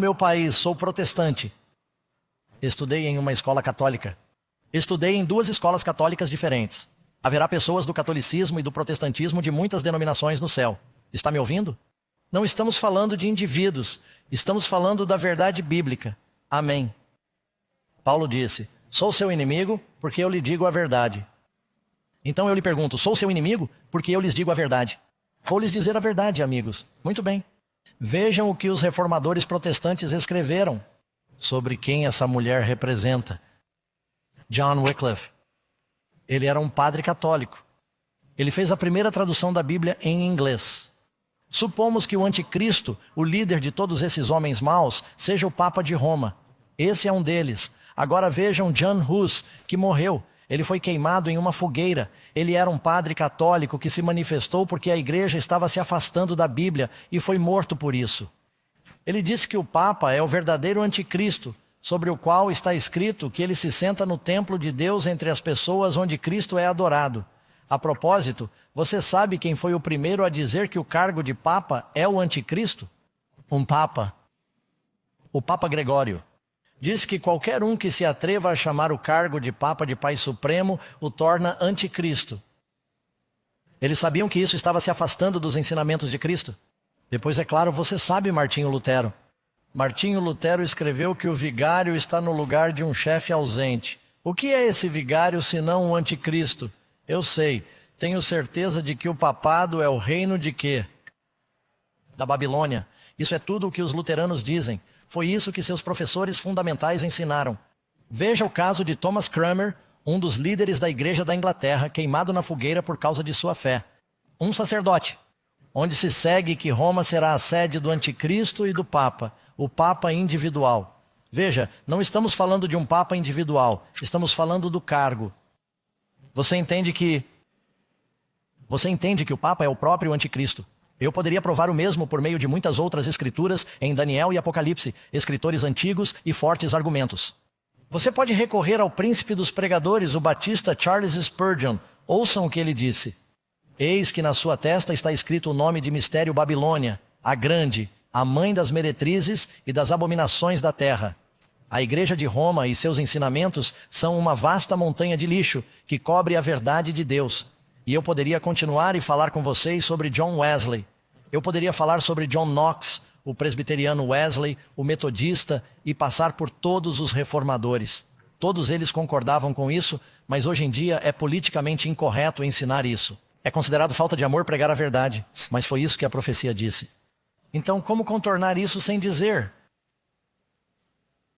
meu país, sou protestante. Estudei em uma escola católica. Estudei em duas escolas católicas diferentes. Haverá pessoas do catolicismo e do protestantismo de muitas denominações no céu. Está me ouvindo? Não estamos falando de indivíduos, estamos falando da verdade bíblica. Amém. Paulo disse: Sou seu inimigo porque eu lhe digo a verdade. Então eu lhe pergunto: Sou seu inimigo porque eu lhes digo a verdade. Vou lhes dizer a verdade, amigos. Muito bem. Vejam o que os reformadores protestantes escreveram sobre quem essa mulher representa. John Wycliffe. Ele era um padre católico. Ele fez a primeira tradução da Bíblia em inglês. Supomos que o anticristo, o líder de todos esses homens maus, seja o Papa de Roma. Esse é um deles. Agora vejam John Hus, que morreu. Ele foi queimado em uma fogueira. Ele era um padre católico que se manifestou porque a igreja estava se afastando da Bíblia e foi morto por isso. Ele disse que o Papa é o verdadeiro anticristo, sobre o qual está escrito que ele se senta no templo de Deus entre as pessoas onde Cristo é adorado. A propósito, você sabe quem foi o primeiro a dizer que o cargo de Papa é o anticristo? Um Papa. O Papa Gregório. Diz que qualquer um que se atreva a chamar o cargo de Papa de Pai Supremo o torna anticristo. Eles sabiam que isso estava se afastando dos ensinamentos de Cristo. Depois, é claro, você sabe Martinho Lutero. Martinho Lutero escreveu que o vigário está no lugar de um chefe ausente. O que é esse vigário senão um anticristo? Eu sei, tenho certeza de que o papado é o reino de quê? Da Babilônia. Isso é tudo o que os luteranos dizem. Foi isso que seus professores fundamentais ensinaram. Veja o caso de Thomas Cranmer, um dos líderes da Igreja da Inglaterra, queimado na fogueira por causa de sua fé. Um sacerdote, onde se segue que Roma será a sede do Anticristo e do Papa, o Papa individual. Veja, não estamos falando de um Papa individual, estamos falando do cargo. Você entende que. Você entende que o Papa é o próprio Anticristo. Eu poderia provar o mesmo por meio de muitas outras escrituras em Daniel e Apocalipse, escritores antigos e fortes argumentos. Você pode recorrer ao príncipe dos pregadores, o batista Charles Spurgeon. Ouçam o que ele disse. Eis que na sua testa está escrito o nome de mistério Babilônia, a grande, a mãe das meretrizes e das abominações da terra. A igreja de Roma e seus ensinamentos são uma vasta montanha de lixo que cobre a verdade de Deus. E eu poderia continuar e falar com vocês sobre John Wesley. Eu poderia falar sobre John Knox, o presbiteriano Wesley, o metodista e passar por todos os reformadores. Todos eles concordavam com isso, mas hoje em dia é politicamente incorreto ensinar isso. É considerado falta de amor pregar a verdade, mas foi isso que a profecia disse. Então, como contornar isso sem dizer